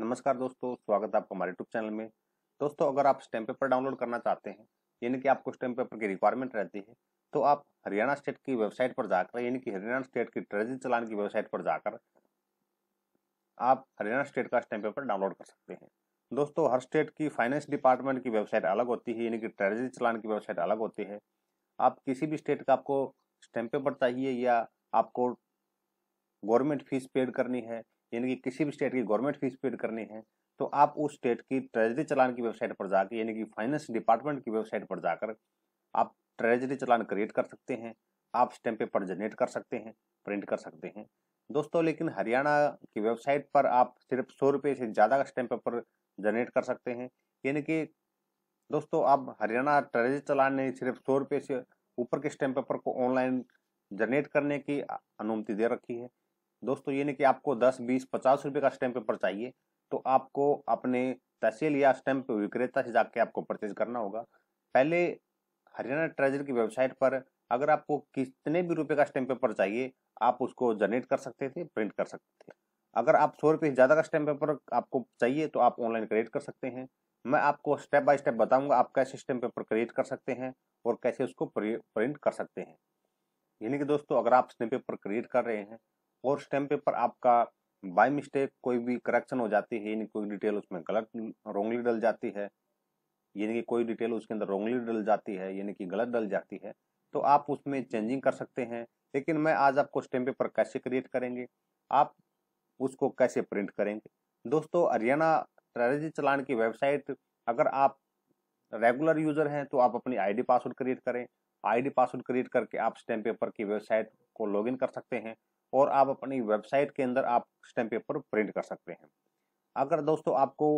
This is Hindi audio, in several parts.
नमस्कार दोस्तों स्वागत है आपका हमारे यूट्यूब चैनल में दोस्तों अगर आप स्टैम्प पेपर डाउनलोड करना चाहते हैं यानी कि आपको स्टैम्प पेपर की रिक्वायरमेंट रहती है तो आप हरियाणा स्टेट की वेबसाइट पर जाकर यानी कि हरियाणा स्टेट की ट्रेजरी चलान की वेबसाइट पर जाकर आप हरियाणा स्टेट का स्टैम्प पेपर डाउनलोड कर सकते हैं दोस्तों हर स्टेट की फाइनेंस डिपार्टमेंट की वेबसाइट अलग होती है यानी कि ट्रेजरी चलान की वेबसाइट अलग होती है आप किसी भी स्टेट का आपको स्टैम्प पेपर चाहिए या आपको गवर्नमेंट फीस पेड करनी है यानी कि किसी भी स्टेट की गवर्नमेंट फीस पेड करनी है तो आप उस स्टेट की ट्रेजरी चलान की वेबसाइट पर जाकर यानी कि फाइनेंस डिपार्टमेंट की वेबसाइट पर जाकर आप ट्रेजरी चलान क्रिएट कर सकते हैं आप स्टैम्प पेपर जनरेट कर सकते हैं प्रिंट कर सकते हैं दोस्तों लेकिन हरियाणा की वेबसाइट पर आप सिर्फ सौ रुपये से ज़्यादा का स्टैम्प पेपर जनरेट कर सकते हैं यानी कि दोस्तों आप हरियाणा ट्रेजरी चलान ने सिर्फ सौ रुपये से ऊपर के स्टैम्प पेपर को ऑनलाइन जनरेट करने की अनुमति दे रखी है दोस्तों ये नहीं कि आपको दस बीस पचास रुपये का स्टैम्प पेपर चाहिए तो आपको अपने तहसील या स्टैम्प विक्रेता से जाके आपको परचेज करना होगा पहले हरियाणा ट्रेजर की वेबसाइट पर अगर आपको कितने भी रुपए का स्टैम्प पेपर चाहिए आप उसको जनरेट कर सकते थे प्रिंट कर सकते थे अगर आप सौ रुपये ज़्यादा का स्टैम्प पेपर आपको चाहिए तो आप ऑनलाइन क्रिएट कर सकते हैं मैं आपको स्टेप बाय स्टेप बताऊंगा आप कैसे स्टैम्प पेपर क्रिएट कर सकते हैं और कैसे उसको प्रिंट कर सकते हैं यानी कि दोस्तों अगर आप स्टैम्प पेपर क्रिएट कर रहे हैं और स्टैम्प पेपर आपका बाय मिस्टेक कोई भी करेक्शन हो जाती है यानी कोई डिटेल उसमें गलत रोंगली डल जाती है यानी कि कोई डिटेल उसके अंदर रोंगली डल जाती है यानी कि गलत डल जाती है तो आप उसमें चेंजिंग कर सकते हैं लेकिन मैं आज आपको स्टैम्प पेपर कैसे क्रिएट करेंगे आप उसको कैसे प्रिंट करेंगे दोस्तों हरियाणा ट्रेजरी चलान की वेबसाइट अगर आप रेगुलर यूज़र हैं तो आप अपनी आईडी पासवर्ड क्रिएट करें आईडी पासवर्ड क्रिएट करके आप स्टैम्प पेपर की वेबसाइट को लॉगिन कर सकते हैं और आप अपनी वेबसाइट के अंदर आप स्टैम्प पेपर प्रिंट कर सकते हैं अगर दोस्तों आपको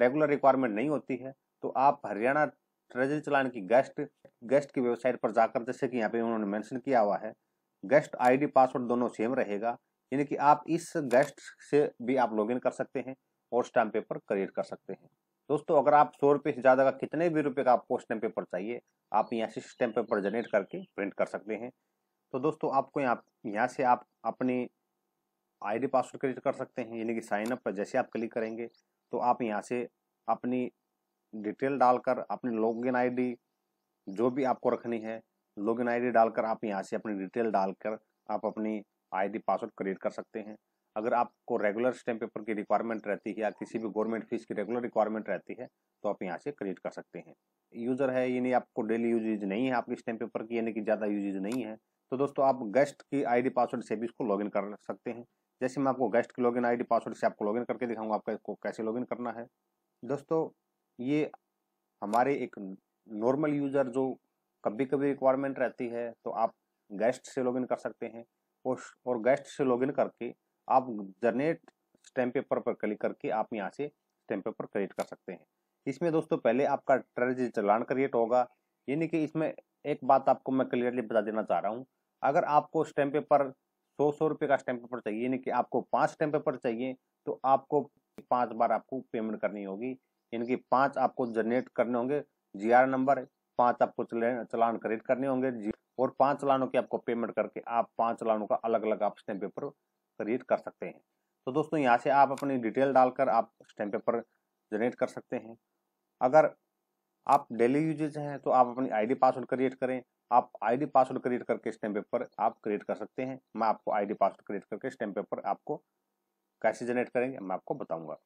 रेगुलर रिक्वायरमेंट नहीं होती है तो आप हरियाणा ट्रेजरी चलान की गेस्ट गेस्ट की वेबसाइट पर जाकर जैसे कि यहाँ पे उन्होंने मेंशन किया हुआ है गेस्ट आईडी पासवर्ड दोनों सेम रहेगा यानी कि आप इस गेस्ट से भी आप लॉगिन कर सकते हैं और स्टैम्प पेपर क्रिएट कर सकते हैं दोस्तों अगर आप सौ रुपये से ज़्यादा का कितने भी रुपये का आपको स्टैम्प पेपर चाहिए आप यहाँ से स्टैम्प पेपर जनरेट करके प्रिंट कर सकते हैं तो दोस्तों आपको यहाँ यहाँ से आप अपने आईडी पासवर्ड क्रिएट कर सकते हैं यानी कि साइन अप पर जैसे आप क्लिक करेंगे तो आप यहाँ से अपनी डिटेल डालकर इन लॉगिन आईडी जो भी आपको रखनी है लॉगिन आईडी डालकर आप यहाँ से अपनी डिटेल डालकर आप अपनी आईडी पासवर्ड क्रिएट कर सकते हैं अगर आपको रेगुलर स्टैम्प पेपर की रिक्वायरमेंट रहती है या किसी भी गवर्नमेंट फीस की रेगुलर रिक्वायरमेंट रहती है तो आप यहाँ से क्रिएट कर सकते हैं यूज़र है यानी आपको डेली यूजेज नहीं है आपकी स्टैम्प पेपर की यानी कि ज़्यादा यूजेज नहीं है तो दोस्तों आप गेस्ट की आईडी पासवर्ड से भी इसको लॉगिन कर सकते हैं जैसे मैं आपको गेस्ट की लॉगिन आईडी पासवर्ड से आपको लॉगिन करके दिखाऊंगा आपका इसको कैसे लॉगिन करना है दोस्तों ये हमारे एक नॉर्मल यूज़र जो कभी कभी रिक्वायरमेंट रहती है तो आप गेस्ट से लॉगिन कर सकते हैं और गेस्ट से लॉगिन करके आप जनरेट स्टैम्प पेपर पर क्लिक करके आप यहाँ से स्टैम्प पेपर क्रिएट कर सकते हैं इसमें दोस्तों पहले आपका ट्रेज चलान क्रिएट होगा यानी कि इसमें एक बात आपको मैं क्लियरली बता देना चाह रहा हूँ अगर आपको स्टैम्प पेपर सौ सौ रुपये का स्टैम्प पेपर चाहिए यानी कि आपको पाँच स्टैम्प पेपर चाहिए तो आपको पाँच बार आपको पेमेंट करनी होगी कि पाँच आपको जनरेट करने होंगे जी नंबर पाँच आपको चलान क्रेडिट करने होंगे और पाँच चलानों की आपको पेमेंट करके आप पाँच चलानों का अलग अलग आप स्टैम्प पेपर क्रिएट कर सकते हैं तो दोस्तों यहाँ से आप अपनी डिटेल डालकर आप स्टैम्प पेपर जनरेट कर सकते हैं अगर आप डेली यूजेज हैं तो आप अपनी आईडी पासवर्ड क्रिएट करें आप आईडी पासवर्ड क्रिएट करके स्टैम्प पेपर आप क्रिएट कर सकते हैं मैं आपको आईडी पासवर्ड क्रिएट करके स्टैम्प पेपर आपको कैसे जनरेट करेंगे मैं आपको बताऊंगा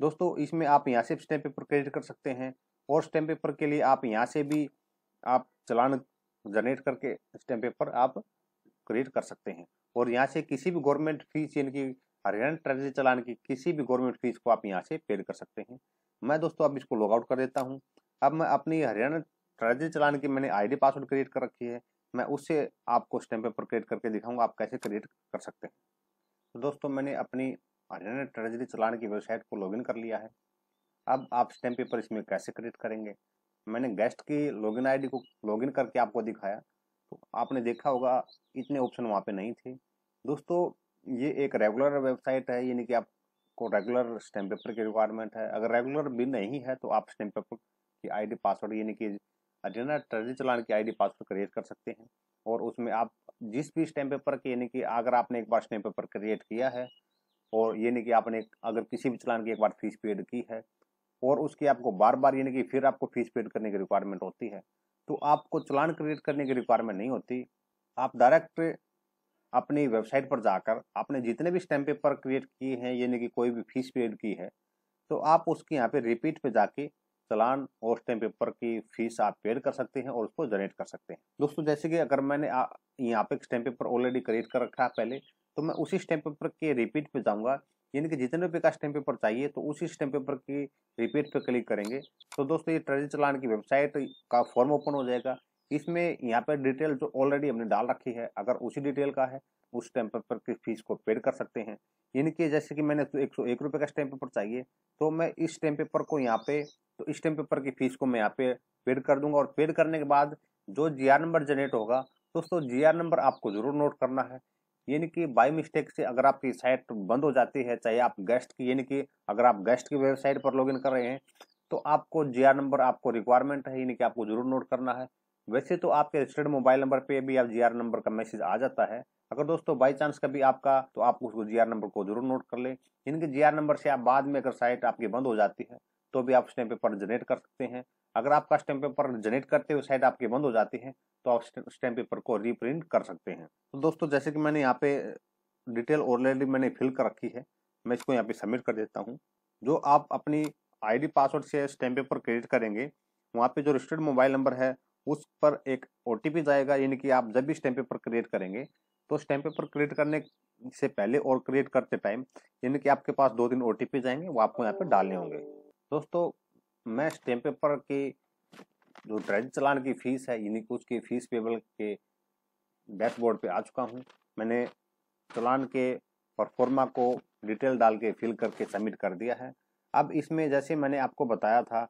दोस्तों इसमें आप यहाँ से स्टैम्प पेपर क्रिएट कर सकते हैं और स्टैम्प पेपर के लिए आप यहाँ से भी आप चलान जनरेट करके स्टैम्प पेपर आप क्रिएट कर सकते हैं और यहाँ से किसी भी गवर्नमेंट फीस यानी कि हरियाणा ट्रेजरी चलान की किसी भी गवर्नमेंट फीस को आप यहाँ से पेड कर सकते हैं मैं दोस्तों अब इसको लॉगआउट कर देता हूँ अब मैं अपनी हरियाणा ट्रेजरी चलान की मैंने आईडी पासवर्ड क्रिएट कर रखी है मैं उससे आपको स्टैम्प पेपर क्रिएट करके दिखाऊंगा आप कैसे क्रिएट कर सकते हैं तो दोस्तों मैंने अपनी हरियाणा ट्रेजरी चलान की वेबसाइट को लॉगिन कर लिया है अब आप स्टैम्प पेपर इसमें कैसे क्रिएट करेंगे मैंने गेस्ट की लॉगिन आईडी को लॉगिन करके आपको दिखाया तो आपने देखा होगा इतने ऑप्शन वहाँ पे नहीं थे दोस्तों ये एक रेगुलर वेबसाइट है यानी कि आपको रेगुलर स्टैम्प पेपर की रिक्वायरमेंट है अगर रेगुलर भी नहीं है तो आप स्टैम्प पेपर की आईडी पासवर्ड यानी कि जनरल ट्रेजरी चलान की आईडी पासवर्ड क्रिएट कर सकते हैं और उसमें आप जिस भी स्टैम्प पेपर के यानी कि अगर आपने एक बार स्टैम्प पेपर क्रिएट किया है और यानी कि आपने अगर किसी भी चलान की एक बार फीस पेड की है और उसकी आपको बार बार यानी कि फिर आपको फीस पेड करने की रिक्वायरमेंट होती है तो आपको चलान क्रिएट करने की रिक्वायरमेंट नहीं होती आप डायरेक्ट अपनी वेबसाइट पर जाकर आपने जितने भी स्टैम्प पेपर क्रिएट किए हैं यानी कि कोई भी फीस पेड की है तो आप उसके यहाँ पे रिपीट पे जाके चलान और स्टैम्प पेपर की फीस आप पेड कर सकते हैं और उसको जनरेट कर सकते हैं दोस्तों जैसे कि अगर मैंने यहाँ पे स्टैम्प पेपर ऑलरेडी क्रिएट कर रखा है पहले तो मैं उसी स्टैम्प पेपर के रिपीट पे जाऊँगा यानी कि जितने रुपये का स्टैम्प पेपर चाहिए तो उसी स्टैम्प पेपर की रिपीट पे क्लिक करेंगे तो दोस्तों ये ट्रेजरी चलान की वेबसाइट का फॉर्म ओपन हो जाएगा इसमें यहाँ पर डिटेल जो ऑलरेडी हमने डाल रखी है अगर उसी डिटेल का है उस टाइम पेपर की फीस को पेड कर सकते हैं यानी कि जैसे कि मैंने तो एक सौ एक रुपये का स्टैम्प पेपर चाहिए तो मैं इस स्टैम्प पेपर को यहाँ पे तो इस स्टैम्प पेपर की फीस को मैं यहाँ पे पेड कर दूंगा और पेड करने के बाद जो जी नंबर जनरेट होगा दोस्तों जी नंबर आपको जरूर नोट करना है यानी कि बाई मिस्टेक से अगर आपकी साइट बंद हो जाती है चाहे आप गेस्ट की यानी कि अगर आप गेस्ट की वेबसाइट पर लॉगिन कर रहे हैं तो आपको जी नंबर आपको रिक्वायरमेंट है यानी कि आपको जरूर नोट करना है वैसे तो आपके रजिस्टर्ड मोबाइल नंबर पे भी आप जी नंबर का मैसेज आ जाता है अगर दोस्तों बाई चांस कभी आपका तो आप उसको जी नंबर को जरूर नोट कर लें इनके जी नंबर से आप बाद में अगर साइट आपकी बंद हो जाती है तो भी आप स्टैम्प पेपर जनरेट कर सकते हैं अगर आपका स्टैम्प पेपर जनरेट करते हुए साइट आपकी बंद हो जाती है तो आप स्टैम्प पेपर को रीप्रिंट कर सकते हैं तो दोस्तों जैसे कि मैंने यहाँ पे डिटेल ऑलरेडी मैंने फिल कर रखी है मैं इसको यहाँ पे सबमिट कर देता हूँ जो आप अपनी आईडी पासवर्ड से स्टैम्प पेपर क्रिएट करेंगे वहाँ पे जो रजिस्टर्ड मोबाइल नंबर है उस पर एक ओ जाएगा यानी कि आप जब भी स्टैम्प पेपर क्रिएट करेंगे तो स्टैंप पेपर क्रिएट करने से पहले और क्रिएट करते टाइम यानी कि आपके पास दो तीन ओ जाएंगे वो आपको यहाँ पे डालने होंगे दोस्तों मैं स्टैम्प पेपर की जो ट्रेजरी चलान की फीस है यानी कि उसकी फीस पेबल के डैशबोर्ड पे आ चुका हूँ मैंने चलान के परफॉर्मा को डिटेल डाल के फिल करके सबमिट कर दिया है अब इसमें जैसे मैंने आपको बताया था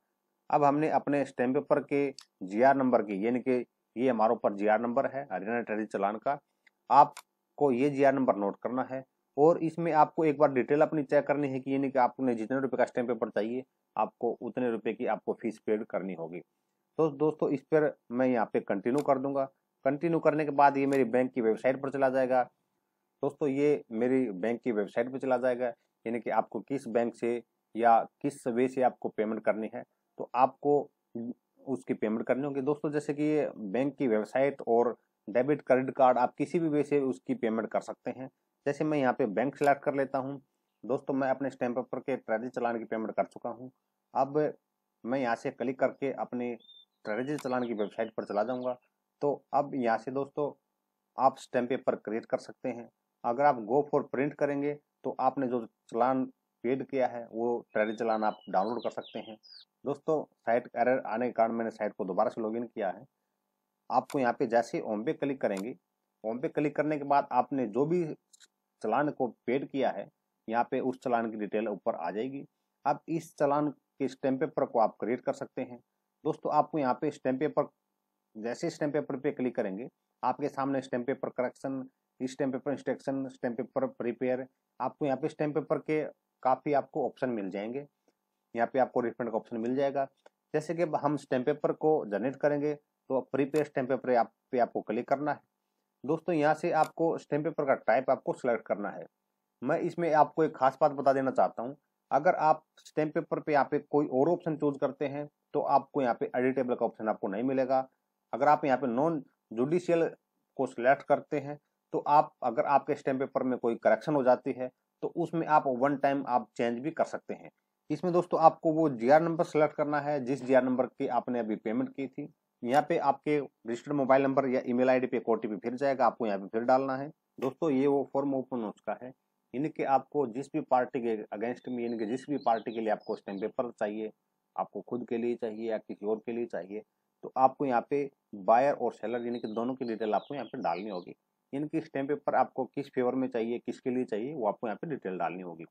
अब हमने अपने स्टैम्प पेपर के जीआर नंबर की यानी कि ये हमारे ऊपर जीआर नंबर है हरियाणा ट्रेडिट चलान का आपको ये जी नंबर नोट करना है और इसमें आपको एक बार डिटेल अपनी चेक करनी है कि यानी कि आपने जितने रुपए का स्टैम्प पेपर चाहिए आपको उतने रुपए की आपको फीस पेड करनी होगी तो दोस्तों इस पर मैं यहाँ पे कंटिन्यू कर दूंगा कंटिन्यू करने के बाद ये मेरी बैंक की वेबसाइट पर चला जाएगा दोस्तों ये मेरी बैंक की वेबसाइट पर चला जाएगा यानी कि आपको किस बैंक से या किस वे से आपको पेमेंट करनी है तो आपको उसकी पेमेंट करनी होगी दोस्तों जैसे कि ये बैंक की वेबसाइट और डेबिट क्रेडिट कार्ड आप किसी भी वे से उसकी पेमेंट कर सकते हैं जैसे मैं यहाँ पे बैंक सेलेक्ट कर लेता हूँ दोस्तों मैं अपने स्टैंप पेपर के ट्रेजरी चलान की पेमेंट कर चुका हूँ अब मैं यहाँ से क्लिक करके अपने ट्रेजरी चलान की वेबसाइट पर चला जाऊँगा तो अब यहाँ से दोस्तों आप स्टैंप पेपर क्रिएट कर सकते हैं अगर आप गो फॉर प्रिंट करेंगे तो आपने जो चलान पेड किया है वो ट्रेडिंग चलान आप डाउनलोड कर सकते हैं दोस्तों साइट एरर आने के कारण मैंने साइट को दोबारा से लॉगिन किया है आपको यहाँ पे जैसे ओम पे क्लिक करेंगे ओम पे क्लिक करने के बाद आपने जो भी चलान को पेड किया है यहाँ पे उस चलान की डिटेल ऊपर आ जाएगी आप इस चलान के स्टैम्प पेपर को आप क्रिएट कर सकते हैं दोस्तों आपको यहाँ पे स्टैम्प पेपर जैसे स्टैम्प पेपर पे क्लिक करेंगे आपके सामने stamp paper correction stamp paper instruction stamp paper prepare आपको यहाँ पे स्टैम्प पेपर के काफ़ी आपको ऑप्शन मिल जाएंगे यहाँ पे आपको रिफंड का ऑप्शन मिल जाएगा जैसे कि हम स्टैम्प पेपर को जनरेट करेंगे तो प्रीपेड स्टैम्प पेपर आप पे आपको क्लिक करना है दोस्तों यहाँ से आपको स्टैम्प पेपर का टाइप आपको सेलेक्ट करना है मैं इसमें आपको एक खास बात बता देना चाहता हूँ अगर आप स्टैम्प पेपर पे यहाँ पे कोई और ऑप्शन चूज करते हैं तो आपको यहाँ पे एडिटेबल का ऑप्शन आपको नहीं मिलेगा अगर आप यहाँ पे नॉन जुडिशियल को सिलेक्ट करते हैं तो आप अगर आपके स्टैम्प पेपर में कोई करेक्शन हो जाती है तो उसमें आप वन टाइम आप चेंज भी कर सकते हैं इसमें दोस्तों आपको वो जी नंबर सेलेक्ट करना है जिस जी नंबर की आपने अभी पेमेंट की थी यहाँ पे आपके रजिस्टर्ड मोबाइल नंबर या ईमेल आईडी पे एक ओटीपी फिर जाएगा आपको यहाँ पे फिर डालना है दोस्तों ये वो फॉर्म ओपन हो चुका है इनके आपको जिस भी पार्टी के अगेंस्ट में इनके जिस भी पार्टी के लिए आपको स्टैम्प पेपर चाहिए आपको खुद के लिए चाहिए या किसी और के लिए चाहिए तो आपको यहाँ पे बायर और सेलर यानी कि दोनों की डिटेल आपको यहाँ पे डालनी होगी इनकी स्टैम्प पेपर आपको किस फेवर में चाहिए किसके लिए चाहिए वो आपको यहाँ पे डिटेल डालनी होगी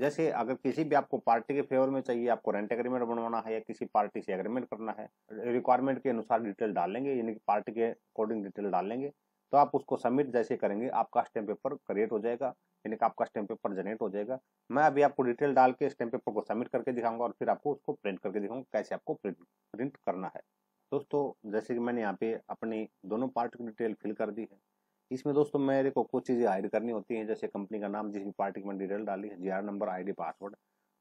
जैसे अगर किसी भी आपको पार्टी के फेवर में चाहिए आपको रेंट एग्रीमेंट बनवाना है या किसी पार्टी से एग्रीमेंट करना है रिक्वायरमेंट के अनुसार डिटेल डालेंगे यानी कि पार्टी के अकॉर्डिंग डिटेल डालेंगे तो आप उसको सबमिट जैसे करेंगे आपका स्टैम्प पेपर क्रिएट हो जाएगा यानी कि आपका स्टैम्प पेपर जनरेट हो जाएगा मैं अभी आपको डिटेल डाल के स्टैम्प पेपर को सबमिट करके दिखाऊंगा और फिर आपको उसको प्रिंट करके दिखाऊंगा कैसे आपको प्रिंट प्रिंट करना है दोस्तों जैसे कि मैंने यहाँ पे अपनी दोनों पार्ट की डिटेल फिल कर दी है इसमें दोस्तों मेरे को कुछ चीज़ें ऐड करनी होती हैं जैसे कंपनी का नाम जिस भी पार्टी की मैंने डिटेल डाली है जी नंबर आई पासवर्ड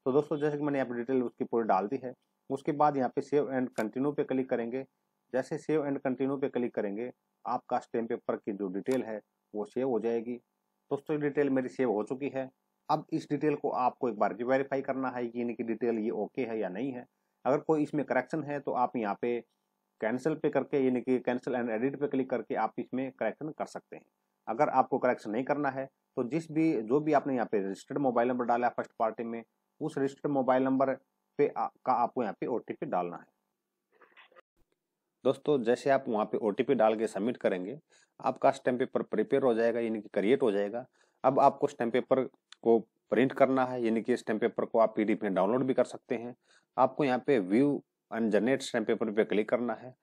तो दोस्तों जैसे कि मैंने यहाँ पे डिटेल उसकी पूरी डाल दी है उसके बाद यहाँ पे सेव एंड कंटिन्यू पे क्लिक करेंगे जैसे सेव एंड कंटिन्यू पे क्लिक करेंगे आपका स्टेम पेपर की जो डिटेल है वो सेव हो जाएगी दोस्तों डिटेल मेरी सेव हो चुकी है अब इस डिटेल को आपको एक बार वेरीफाई करना है कि इनकी डिटेल ये ओके है या नहीं है अगर कोई इसमें करेक्शन है तो आप यहाँ पे कैंसिल पे करके यानी कि कैंसिल एंड एडिट पे क्लिक करके आप इसमें करेक्शन कर सकते हैं अगर आपको करेक्शन नहीं करना है तो जिस भी जो भी आपने यहाँ पे रजिस्टर्ड मोबाइल नंबर डाला है फर्स्ट पार्टी में उस रजिस्टर्ड मोबाइल नंबर पे आ, का आपको यहाँ पे ओ डालना है दोस्तों जैसे आप वहाँ पे ओ डाल के सबमिट करेंगे आपका स्टैम्प पेपर प्रिपेयर हो जाएगा यानी कि क्रिएट हो जाएगा अब आपको स्टैम्प पेपर को प्रिंट करना है यानी कि स्टैम्प पेपर को आप पीडीएफ में डाउनलोड भी कर सकते हैं आपको यहाँ पे view and generate stamp paper पे क्लिक करना है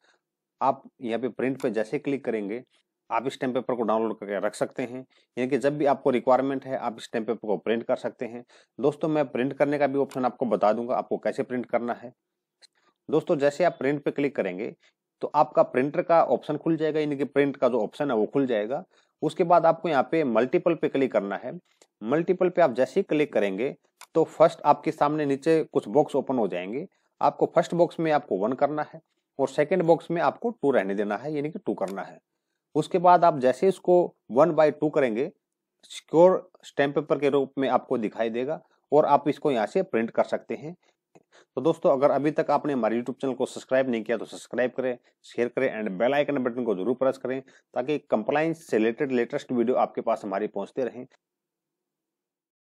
आप यहाँ पे प्रिंट पे जैसे क्लिक करेंगे आप इस स्टैम्प पेपर को डाउनलोड करके रख सकते हैं यानी कि जब भी आपको रिक्वायरमेंट है आप स्टैम्प पेपर को प्रिंट कर सकते हैं दोस्तों मैं प्रिंट करने का भी ऑप्शन आपको बता दूंगा आपको कैसे प्रिंट करना है दोस्तों जैसे आप प्रिंट पे क्लिक करेंगे तो आपका प्रिंटर का ऑप्शन खुल जाएगा यानी कि प्रिंट का जो ऑप्शन है वो खुल जाएगा उसके बाद आपको यहाँ पे मल्टीपल पे क्लिक करना है मल्टीपल पे आप जैसे ही क्लिक करेंगे तो फर्स्ट आपके सामने नीचे कुछ बॉक्स ओपन हो जाएंगे आपको फर्स्ट बॉक्स में आपको वन करना है और सेकेंड बॉक्स में आपको टू रहने देना है यानी कि टू करना है उसके बाद आप जैसे इसको वन बाई टू करेंगे सिक्योर स्टैम्प पेपर के रूप में आपको दिखाई देगा और आप इसको यहाँ से प्रिंट कर सकते हैं तो दोस्तों अगर अभी तक आपने हमारे यूट्यूब चैनल को सब्सक्राइब नहीं किया तो सब्सक्राइब करें शेयर करें एंड बेल आइकन बटन को जरूर प्रेस करें ताकि कंप्लाइंस से रिलेटेड लेटेस्ट वीडियो आपके पास हमारी पहुंचते रहें